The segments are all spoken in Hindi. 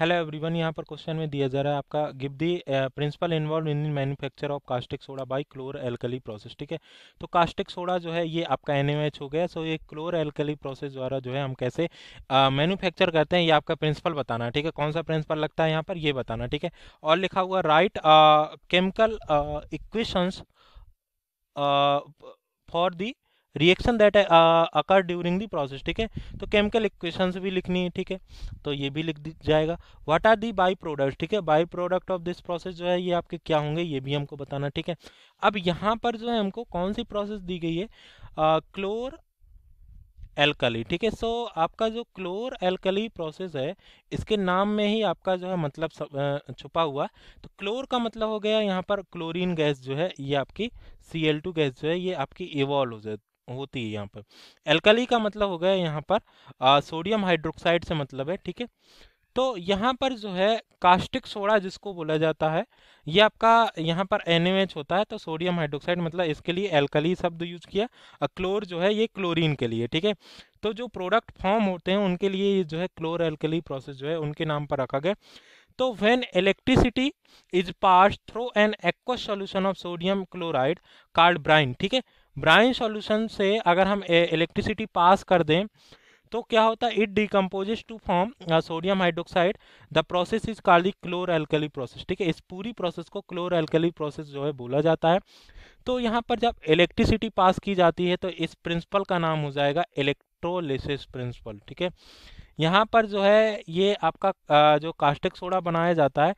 हेलो एवरीवन यहाँ पर क्वेश्चन में दिया जा रहा है आपका give the principle involved in manufacture of caustic soda by chlor alkali process ठीक है तो कास्टिक सोडा जो है ये आपका एन हो गया सो ये क्लोर एल्कली प्रोसेस द्वारा जो है हम कैसे मैन्युफैक्चर uh, करते हैं ये आपका प्रिंसिपल बताना ठीक है कौन सा प्रिंसिपल लगता है यहाँ पर ये बताना ठीक है और लिखा हुआ write chemical equations for the reaction that occur during the process ठीक है तो केमिकल इक्वेशंस भी लिखनी है ठीक है तो ये भी लिख जाएगा what are the by product ठीक है by product of this process जो है ये आपके क्या होंगे ये भी हमको बताना ठीक है अब यहाँ पर जो है हमको कौन सी प्रोसेस दी गई है क्लोर uh, एल्कली ठीक है सो आपका जो क्लोर एल्कली प्रोसेस है इसके नाम में ही आपका जो है मतलब सब, uh, छुपा हुआ तो क्लोर का मतलब हो गया यहाँ पर क्लोरीन गैस जो है ये आपकी सी एल टू गैस जो है ये आपकी इवॉल्व हो जाए होती है यहाँ पर एल्कली का मतलब हो गया यहाँ पर आ, सोडियम हाइड्रोक्साइड से मतलब है ठीक है तो यहाँ पर जो है कास्टिक सोडा जिसको बोला जाता है ये आपका यहाँ पर एन होता है तो सोडियम हाइड्रोक्साइड मतलब इसके लिए एल्कली शब्द यूज किया और क्लोर जो है ये क्लोरीन के लिए ठीक है तो जो प्रोडक्ट फॉर्म होते हैं उनके लिए जो है क्लोर एल्कली प्रोसेस जो है उनके नाम पर रखा गया तो when electricity is passed through an aqueous solution of sodium chloride called brine ठीक है ब्राइन सॉल्यूशन से अगर हम इलेक्ट्रिसिटी पास कर दें तो क्या होता है it decomposes to form sodium hydroxide the process is called chlor alkali process ठीक है इस पूरी प्रोसेस को क्लोर एल्कली प्रोसेस जो है बोला जाता है तो यहाँ पर जब इलेक्ट्रिसिटी पास की जाती है तो इस प्रिंसिपल का नाम हो जाएगा इलेक्ट्रोलिसिस प्रिंसिपल ठीक है यहाँ पर जो है ये आपका uh, जो कास्टिक सोडा बनाया जाता है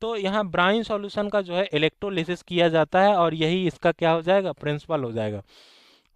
तो यहाँ ब्राइन सॉल्यूशन का जो है इलेक्ट्रोलिसिस किया जाता है और यही इसका क्या हो जाएगा प्रिंसिपल हो जाएगा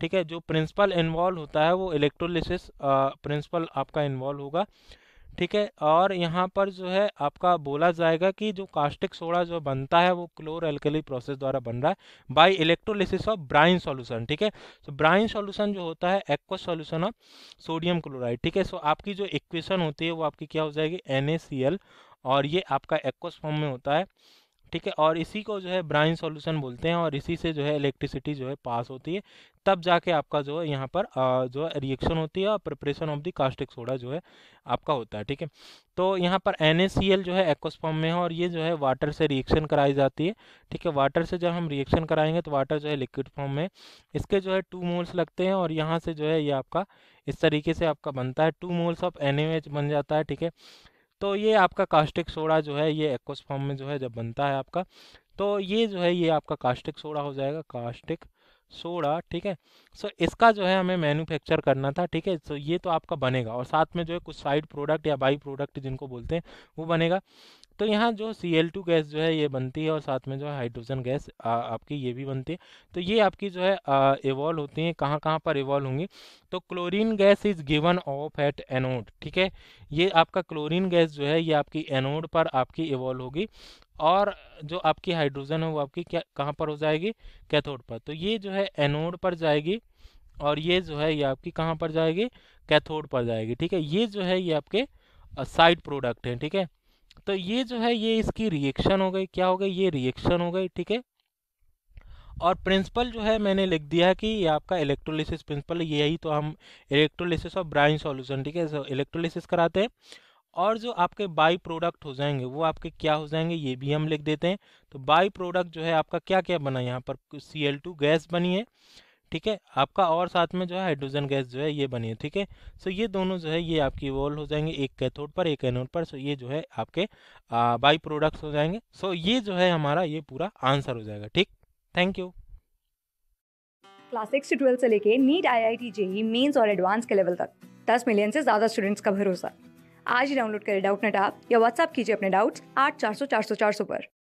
ठीक है जो प्रिंसिपल इन्वॉल्व होता है वो इलेक्ट्रोलिसिस प्रिंसिपल आपका इन्वॉल्व होगा ठीक है और यहाँ पर जो है आपका बोला जाएगा कि जो कास्टिक सोडा जो बनता है वो क्लोर एल्कली प्रोसेस द्वारा बन रहा है by electrolysis of brine solution ठीक है सो ब्राइन सॉल्यूशन जो होता है aqueous solution of sodium chloride ठीक है सो आपकी जो इक्वेशन होती है वो आपकी क्या हो जाएगी एन और ये आपका एक्वस फॉर्म में होता है ठीक है और इसी को जो है ब्राइन सॉल्यूशन बोलते हैं और इसी से जो है इलेक्ट्रिसिटी जो है पास होती है तब जाके आपका जो है यहाँ पर जो है रिएक्शन होती है और preparation of the caustic soda जो है आपका होता है ठीक है तो यहाँ पर एन जो है एक्वस फॉर्म में है और ये जो है वाटर से रिएक्शन कराई जाती है ठीक है वाटर से जब हम रिएक्शन कराएंगे तो वाटर जो है लिक्विड फॉर्म में इसके जो है टू मोल्स लगते हैं और यहाँ से जो है ये आपका इस तरीके से आपका बनता है टू मोल्स ऑफ एन बन जाता है ठीक है तो ये आपका कास्टिक सोडा जो है ये एक्वस फॉर्म में जो है जब बनता है आपका तो ये जो है ये आपका कास्टिक सोडा हो जाएगा कास्टिक सोडा ठीक है सो इसका जो है हमें मैन्युफैक्चर करना था ठीक है सो ये तो आपका बनेगा और साथ में जो है कुछ साइड प्रोडक्ट या बाई प्रोडक्ट जिनको बोलते हैं वो बनेगा तो यहाँ जो सी एल टू गैस जो है ये बनती है और साथ में जो है हाइड्रोजन गैस आ, आपकी ये भी बनती है तो ये आपकी जो है इवॉल्व होती हैं कहाँ कहाँ पर इवॉल्व होंगी तो chlorine gas is given off at anode ठीक है ये आपका क्लोरीन गैस जो है ये आपकी एनोड पर आपकी इवॉल्व होगी और जो आपकी हाइड्रोजन है वो आपकी क्या कहाँ पर हो जाएगी कैथोड पर तो ये जो है एनोड पर जाएगी और ये जो है ये आपकी कहाँ पर जाएगी कैथोड पर जाएगी ठीक है ये जो है ये आपके साइड प्रोडक्ट हैं ठीक है तो ये जो है ये इसकी रिएक्शन हो गई क्या हो गई ये रिएक्शन हो गई ठीक है और प्रिंसिपल जो है मैंने लिख दिया है कि ये आपका इलेक्ट्रोलिसिस प्रिंसिपल यही तो हम इलेक्ट्रोलिसिस और ब्राइन सॉल्यूशन ठीक है इलेक्ट्रोलिसिस कराते हैं और जो आपके बाई प्रोडक्ट हो जाएंगे वो आपके क्या हो जाएंगे ये भी हम लिख देते हैं तो बाई प्रोडक्ट जो है आपका क्या क्या बना यहाँ पर सी एल टू गैस बनी है ठीक है आपका और साथ में जो है हाइड्रोजन गैस जो है ये बनी है ठीक है सो ये दोनों जो है ये आपकी इवॉल्व हो जाएंगे एक कैथोड पर एक एनोड पर सो ये जो है आपके बाई प्रोडक्ट्स हो जाएंगे सो ये जो है हमारा ये पूरा आंसर हो जाएगा ठीक थैंक यू क्लास सिक्स से ट्वेल्थ से लेके NEET I I T JEE mains और एडवांस के लेवल तक दस मिलियन से ज़्यादा स्टूडेंट्स का भरोसा आज ही डाउनलोड करें डाउट नेट आप या व्हाट्सअप कीजिए अपने डाउट्स आठ चार सौ चार सौ चार सौ पर